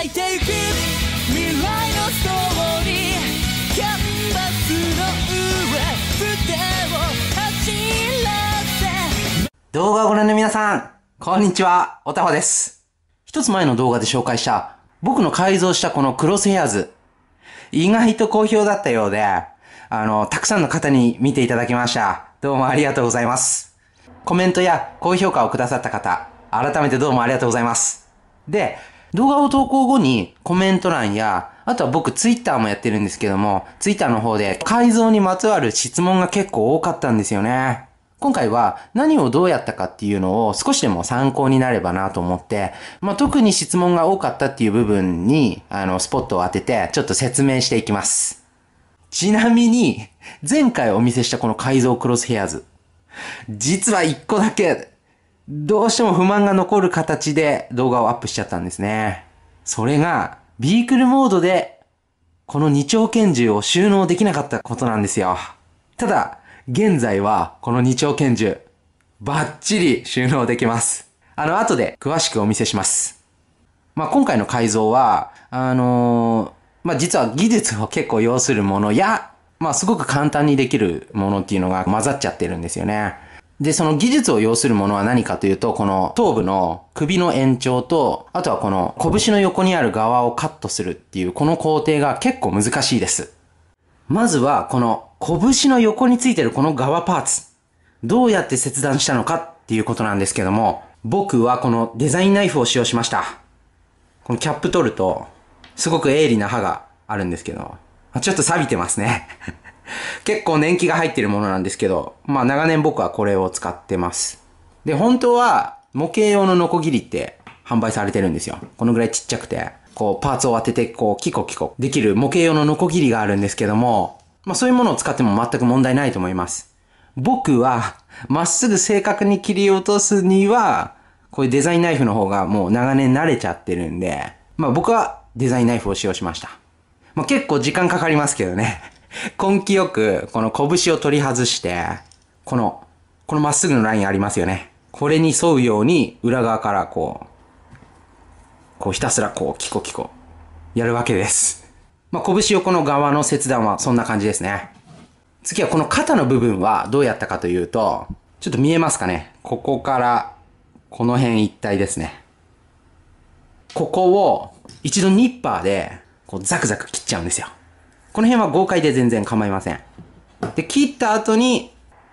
描いていく未来のストーリーキャンバスの上を走らせ動画をご覧の皆さんこんにちはおたほです一つ前の動画で紹介した僕の改造したこのクロスヘアーズ意外と好評だったようであの、たくさんの方に見ていただきました。どうもありがとうございます。コメントや高評価をくださった方、改めてどうもありがとうございます。で、動画を投稿後にコメント欄や、あとは僕ツイッターもやってるんですけども、ツイッターの方で改造にまつわる質問が結構多かったんですよね。今回は何をどうやったかっていうのを少しでも参考になればなと思って、まあ、特に質問が多かったっていう部分に、あの、スポットを当てて、ちょっと説明していきます。ちなみに、前回お見せしたこの改造クロスヘアーズ。実は一個だけどうしても不満が残る形で動画をアップしちゃったんですね。それが、ビークルモードで、この2丁拳銃を収納できなかったことなんですよ。ただ、現在は、この2丁拳銃、バッチリ収納できます。あの、後で詳しくお見せします。まあ、今回の改造は、あのー、まあ、実は技術を結構要するものや、まあ、すごく簡単にできるものっていうのが混ざっちゃってるんですよね。で、その技術を要するものは何かというと、この頭部の首の延長と、あとはこの拳の横にある側をカットするっていう、この工程が結構難しいです。まずは、この拳の横についてるこの側パーツ。どうやって切断したのかっていうことなんですけども、僕はこのデザインナイフを使用しました。このキャップ取ると、すごく鋭利な刃があるんですけど、ちょっと錆びてますね結構年季が入ってるものなんですけど、まあ長年僕はこれを使ってます。で、本当は模型用のノコギリって販売されてるんですよ。このぐらいちっちゃくて、こうパーツを当てて、こうキコキコできる模型用のノコギリがあるんですけども、まあそういうものを使っても全く問題ないと思います。僕は、まっすぐ正確に切り落とすには、こういうデザインナイフの方がもう長年慣れちゃってるんで、まあ僕はデザインナイフを使用しました。まあ結構時間かかりますけどね。根気よく、この拳を取り外して、この、このまっすぐのラインありますよね。これに沿うように、裏側からこう、こうひたすらこう、キコキコ、やるわけです。まあ、拳横の側の切断はそんな感じですね。次はこの肩の部分はどうやったかというと、ちょっと見えますかねここから、この辺一帯ですね。ここを、一度ニッパーで、こうザクザク切っちゃうんですよ。この辺は豪快で全然構いません。で、切った後に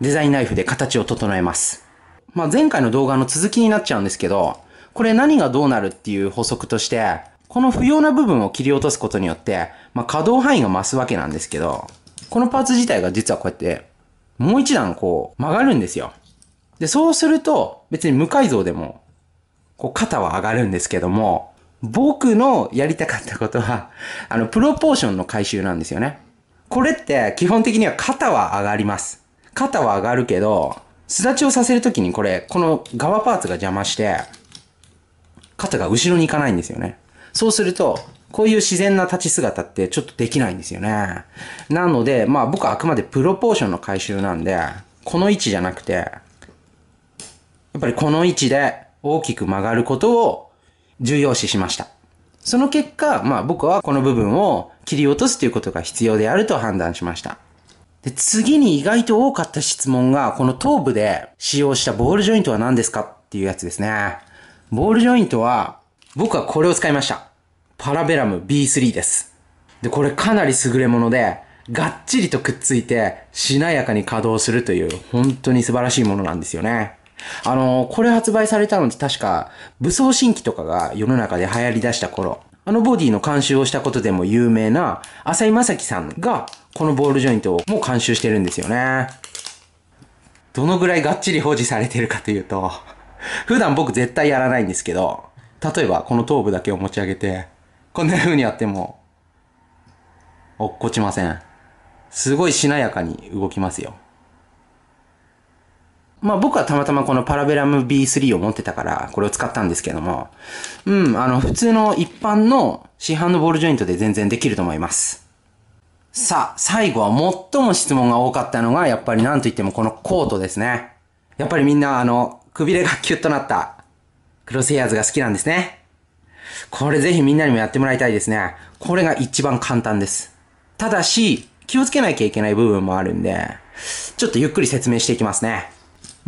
デザインナイフで形を整えます。まあ、前回の動画の続きになっちゃうんですけど、これ何がどうなるっていう補足として、この不要な部分を切り落とすことによって、まあ、可動範囲が増すわけなんですけど、このパーツ自体が実はこうやって、もう一段こう曲がるんですよ。で、そうすると別に無改造でも、こう肩は上がるんですけども、僕のやりたかったことは、あの、プロポーションの回収なんですよね。これって基本的には肩は上がります。肩は上がるけど、すだちをさせるときにこれ、この側パーツが邪魔して、肩が後ろに行かないんですよね。そうすると、こういう自然な立ち姿ってちょっとできないんですよね。なので、まあ僕はあくまでプロポーションの回収なんで、この位置じゃなくて、やっぱりこの位置で大きく曲がることを重要視しました。その結果、まあ僕はこの部分を切り落とすということが必要であると判断しました。で、次に意外と多かった質問が、この頭部で使用したボールジョイントは何ですかっていうやつですね。ボールジョイントは、僕はこれを使いました。パラベラム B3 です。で、これかなり優れもので、がっちりとくっついて、しなやかに稼働するという、本当に素晴らしいものなんですよね。あのー、これ発売されたのって確か、武装新規とかが世の中で流行り出した頃、あのボディの監修をしたことでも有名な浅井正樹さんが、このボールジョイントをもう監修してるんですよね。どのぐらいがっちり保持されてるかというと、普段僕絶対やらないんですけど、例えばこの頭部だけを持ち上げて、こんな風にやっても、落っこちません。すごいしなやかに動きますよ。まあ僕はたまたまこのパラベラム B3 を持ってたから、これを使ったんですけども、うん、あの、普通の一般の市販のボールジョイントで全然できると思います。さあ、最後は最も質問が多かったのが、やっぱりなんといってもこのコートですね。やっぱりみんなあの、くびれがキュッとなったクロスヘアーズが好きなんですね。これぜひみんなにもやってもらいたいですね。これが一番簡単です。ただし、気をつけなきゃいけない部分もあるんで、ちょっとゆっくり説明していきますね。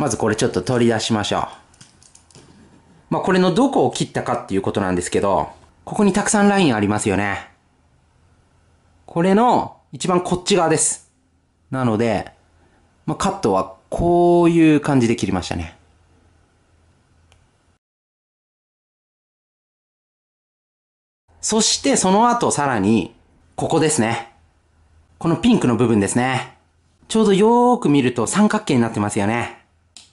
まずこれちょっと取り出しましょう。まあ、これのどこを切ったかっていうことなんですけど、ここにたくさんラインありますよね。これの一番こっち側です。なので、まあ、カットはこういう感じで切りましたね。そしてその後さらに、ここですね。このピンクの部分ですね。ちょうどよーく見ると三角形になってますよね。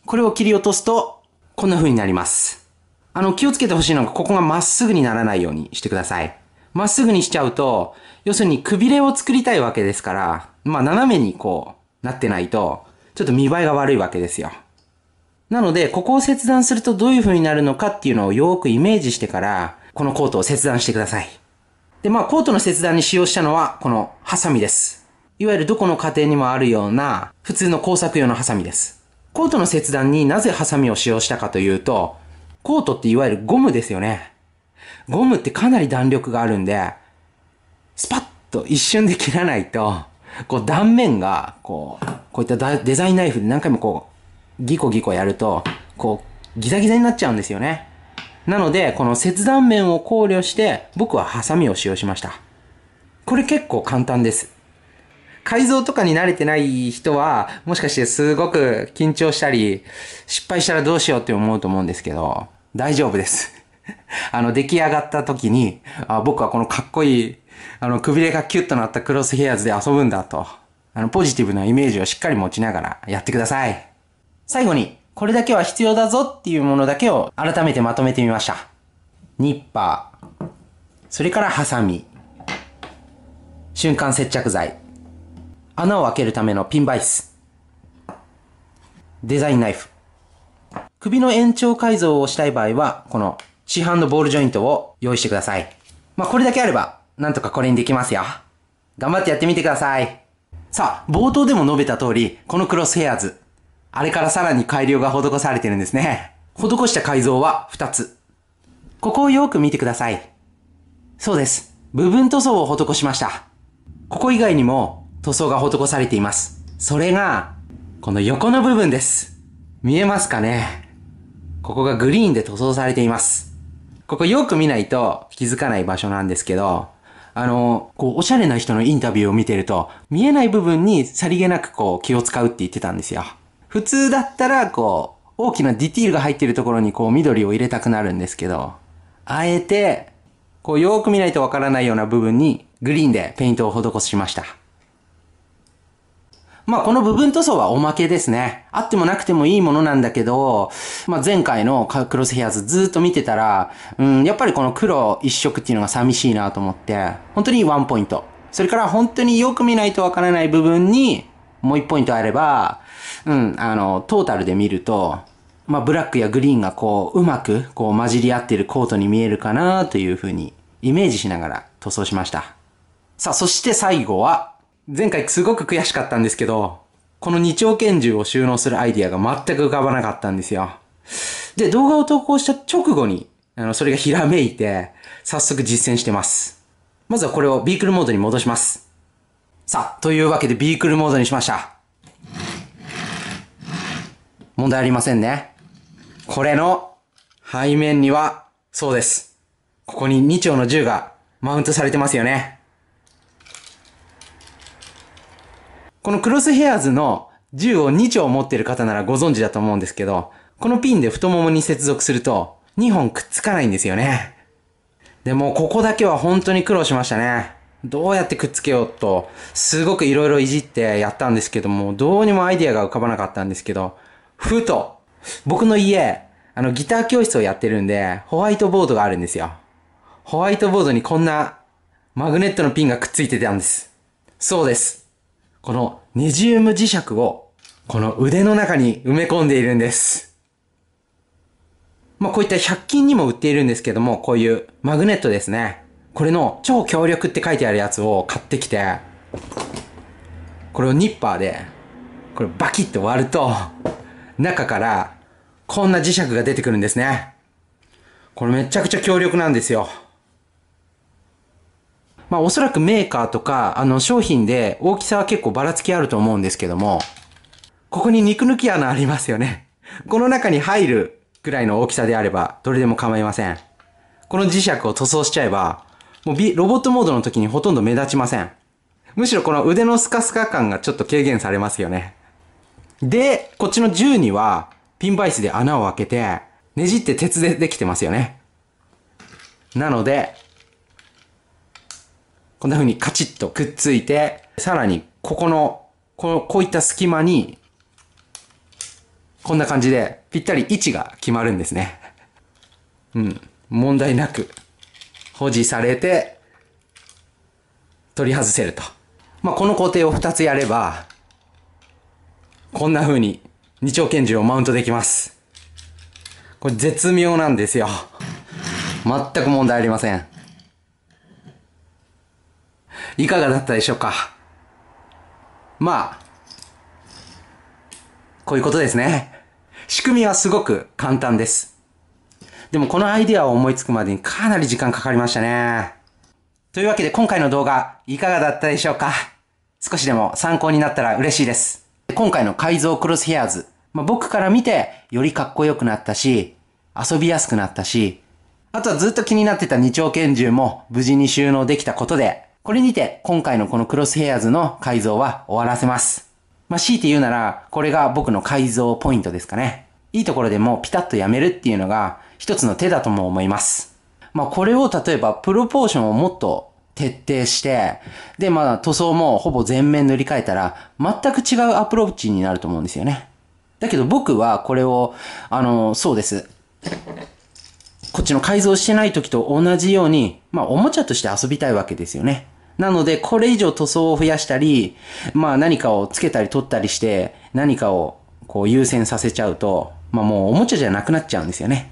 これを切り落とすと、こんな風になります。あの、気をつけてほしいのが、ここがまっすぐにならないようにしてください。まっすぐにしちゃうと、要するにくびれを作りたいわけですから、まあ、斜めにこう、なってないと、ちょっと見栄えが悪いわけですよ。なので、ここを切断するとどういう風になるのかっていうのをよーくイメージしてから、このコートを切断してください。で、まあ、コートの切断に使用したのは、このハサミです。いわゆるどこの家庭にもあるような、普通の工作用のハサミです。コートの切断になぜハサミを使用したかというと、コートっていわゆるゴムですよね。ゴムってかなり弾力があるんで、スパッと一瞬で切らないと、こう断面が、こう、こういったデザインナイフで何回もこう、ギコギコやると、こう、ギザギザになっちゃうんですよね。なので、この切断面を考慮して、僕はハサミを使用しました。これ結構簡単です。改造とかに慣れてない人は、もしかしてすごく緊張したり、失敗したらどうしようって思うと思うんですけど、大丈夫です。あの、出来上がった時に、あ僕はこのかっこいい、あの、くびれがキュッとなったクロスヘアーズで遊ぶんだと、あの、ポジティブなイメージをしっかり持ちながらやってください。最後に、これだけは必要だぞっていうものだけを改めてまとめてみました。ニッパー、それからハサミ、瞬間接着剤、穴を開けるためのピンバイス、デザインナイフ。首の延長改造をしたい場合は、この市販のボールジョイントを用意してください。まあ、これだけあれば、なんとかこれにできますよ。頑張ってやってみてください。さあ、冒頭でも述べた通り、このクロスヘアーズ。あれからさらに改良が施されてるんですね。施した改造は2つ。ここをよく見てください。そうです。部分塗装を施しました。ここ以外にも、塗装が施されています。それが、この横の部分です。見えますかねここがグリーンで塗装されています。ここよく見ないと気づかない場所なんですけど、あの、こう、おしゃれな人のインタビューを見てると、見えない部分にさりげなくこう、気を使うって言ってたんですよ。普通だったら、こう、大きなディティールが入ってるところにこう、緑を入れたくなるんですけど、あえて、こう、よーく見ないとわからないような部分に、グリーンでペイントを施しました。まあこの部分塗装はおまけですね。あってもなくてもいいものなんだけど、まあ前回のクロスヘアーズずっと見てたら、うん、やっぱりこの黒一色っていうのが寂しいなと思って、本当にワンポイント。それから本当によく見ないとわからない部分に、もう一ポイントあれば、うん、あの、トータルで見ると、まあブラックやグリーンがこう、うまくこう混じり合ってるコートに見えるかなというふうにイメージしながら塗装しました。さあ、そして最後は、前回すごく悔しかったんですけど、この二丁拳銃を収納するアイディアが全く浮かばなかったんですよ。で、動画を投稿した直後に、あの、それがひらめいて、早速実践してます。まずはこれをビークルモードに戻します。さあ、というわけでビークルモードにしました。問題ありませんね。これの背面には、そうです。ここに2丁の銃がマウントされてますよね。このクロスヘアーズの銃を2丁持ってる方ならご存知だと思うんですけど、このピンで太ももに接続すると2本くっつかないんですよね。でもここだけは本当に苦労しましたね。どうやってくっつけようと、すごく色々いじってやったんですけども、どうにもアイディアが浮かばなかったんですけど、ふと、僕の家、あのギター教室をやってるんで、ホワイトボードがあるんですよ。ホワイトボードにこんなマグネットのピンがくっついてたんです。そうです。このネジウム磁石をこの腕の中に埋め込んでいるんです。まあ、こういった100均にも売っているんですけども、こういうマグネットですね。これの超強力って書いてあるやつを買ってきて、これをニッパーで、これバキッと割ると、中からこんな磁石が出てくるんですね。これめちゃくちゃ強力なんですよ。まあおそらくメーカーとか、あの商品で大きさは結構ばらつきあると思うんですけども、ここに肉抜き穴ありますよね。この中に入るぐらいの大きさであれば、どれでも構いません。この磁石を塗装しちゃえば、もうロボットモードの時にほとんど目立ちません。むしろこの腕のスカスカ感がちょっと軽減されますよね。で、こっちの銃には、ピンバイスで穴を開けて、ねじって鉄でできてますよね。なので、こんな風にカチッとくっついて、さらに、ここの、ここういった隙間に、こんな感じで、ぴったり位置が決まるんですね。うん。問題なく、保持されて、取り外せると。まあ、この工程を2つやれば、こんな風に二丁拳銃をマウントできます。これ絶妙なんですよ。全く問題ありません。いかがだったでしょうかまあ、こういうことですね。仕組みはすごく簡単です。でもこのアイディアを思いつくまでにかなり時間かかりましたね。というわけで今回の動画いかがだったでしょうか少しでも参考になったら嬉しいです。今回の改造クロスヘアーズ、まあ、僕から見てよりかっこよくなったし、遊びやすくなったし、あとはずっと気になってた二丁拳銃も無事に収納できたことでこれにて今回のこのクロスヘアーズの改造は終わらせます。まあ、強いて言うなら、これが僕の改造ポイントですかね。いいところでもピタッとやめるっていうのが一つの手だとも思います。まあ、これを例えばプロポーションをもっと徹底して、で、まあ、塗装もほぼ全面塗り替えたら、全く違うアプローチになると思うんですよね。だけど僕はこれを、あの、そうです。こっちの改造してない時と同じように、まあ、おもちゃとして遊びたいわけですよね。なので、これ以上塗装を増やしたり、まあ何かをつけたり取ったりして、何かをこう優先させちゃうと、まあもうおもちゃじゃなくなっちゃうんですよね。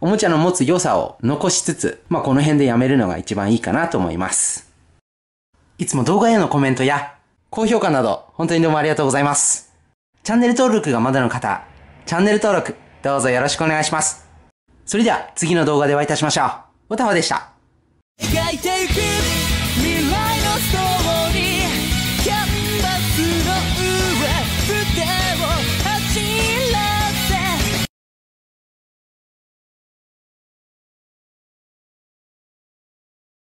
おもちゃの持つ良さを残しつつ、まあこの辺でやめるのが一番いいかなと思います。いつも動画へのコメントや高評価など、本当にどうもありがとうございます。チャンネル登録がまだの方、チャンネル登録、どうぞよろしくお願いします。それでは次の動画でお会いいたしましょう。おたわでした。